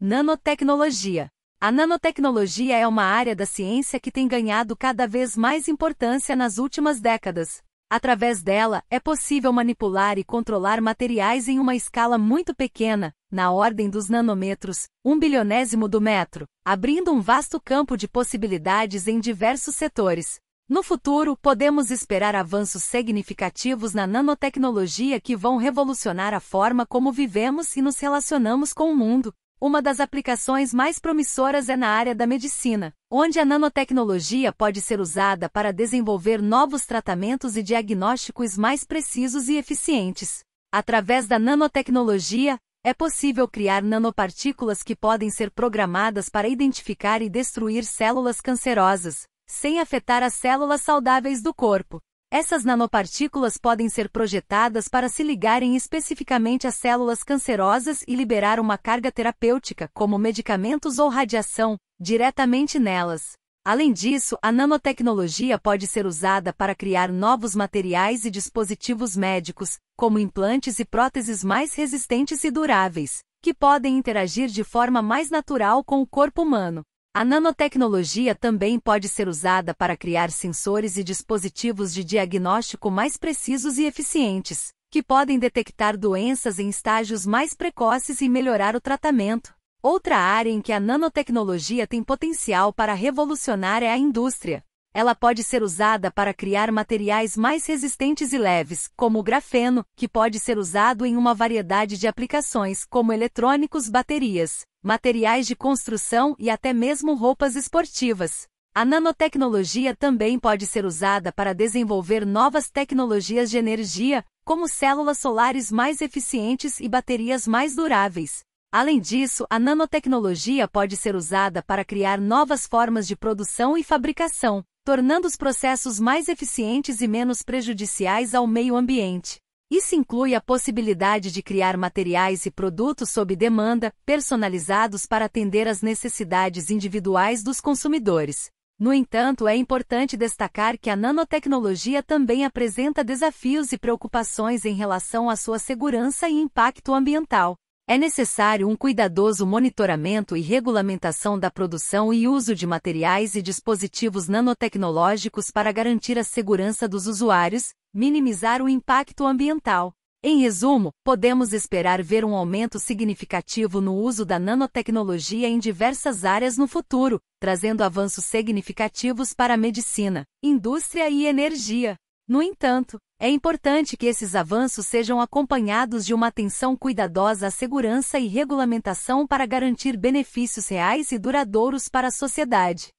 Nanotecnologia. A nanotecnologia é uma área da ciência que tem ganhado cada vez mais importância nas últimas décadas. Através dela, é possível manipular e controlar materiais em uma escala muito pequena, na ordem dos nanômetros, um bilionésimo do metro, abrindo um vasto campo de possibilidades em diversos setores. No futuro, podemos esperar avanços significativos na nanotecnologia que vão revolucionar a forma como vivemos e nos relacionamos com o mundo. Uma das aplicações mais promissoras é na área da medicina, onde a nanotecnologia pode ser usada para desenvolver novos tratamentos e diagnósticos mais precisos e eficientes. Através da nanotecnologia, é possível criar nanopartículas que podem ser programadas para identificar e destruir células cancerosas, sem afetar as células saudáveis do corpo. Essas nanopartículas podem ser projetadas para se ligarem especificamente a células cancerosas e liberar uma carga terapêutica, como medicamentos ou radiação, diretamente nelas. Além disso, a nanotecnologia pode ser usada para criar novos materiais e dispositivos médicos, como implantes e próteses mais resistentes e duráveis, que podem interagir de forma mais natural com o corpo humano. A nanotecnologia também pode ser usada para criar sensores e dispositivos de diagnóstico mais precisos e eficientes, que podem detectar doenças em estágios mais precoces e melhorar o tratamento. Outra área em que a nanotecnologia tem potencial para revolucionar é a indústria ela pode ser usada para criar materiais mais resistentes e leves, como o grafeno, que pode ser usado em uma variedade de aplicações, como eletrônicos, baterias, materiais de construção e até mesmo roupas esportivas. A nanotecnologia também pode ser usada para desenvolver novas tecnologias de energia, como células solares mais eficientes e baterias mais duráveis. Além disso, a nanotecnologia pode ser usada para criar novas formas de produção e fabricação, tornando os processos mais eficientes e menos prejudiciais ao meio ambiente. Isso inclui a possibilidade de criar materiais e produtos sob demanda, personalizados para atender às necessidades individuais dos consumidores. No entanto, é importante destacar que a nanotecnologia também apresenta desafios e preocupações em relação à sua segurança e impacto ambiental. É necessário um cuidadoso monitoramento e regulamentação da produção e uso de materiais e dispositivos nanotecnológicos para garantir a segurança dos usuários, minimizar o impacto ambiental. Em resumo, podemos esperar ver um aumento significativo no uso da nanotecnologia em diversas áreas no futuro, trazendo avanços significativos para a medicina, indústria e energia. No entanto, é importante que esses avanços sejam acompanhados de uma atenção cuidadosa à segurança e regulamentação para garantir benefícios reais e duradouros para a sociedade.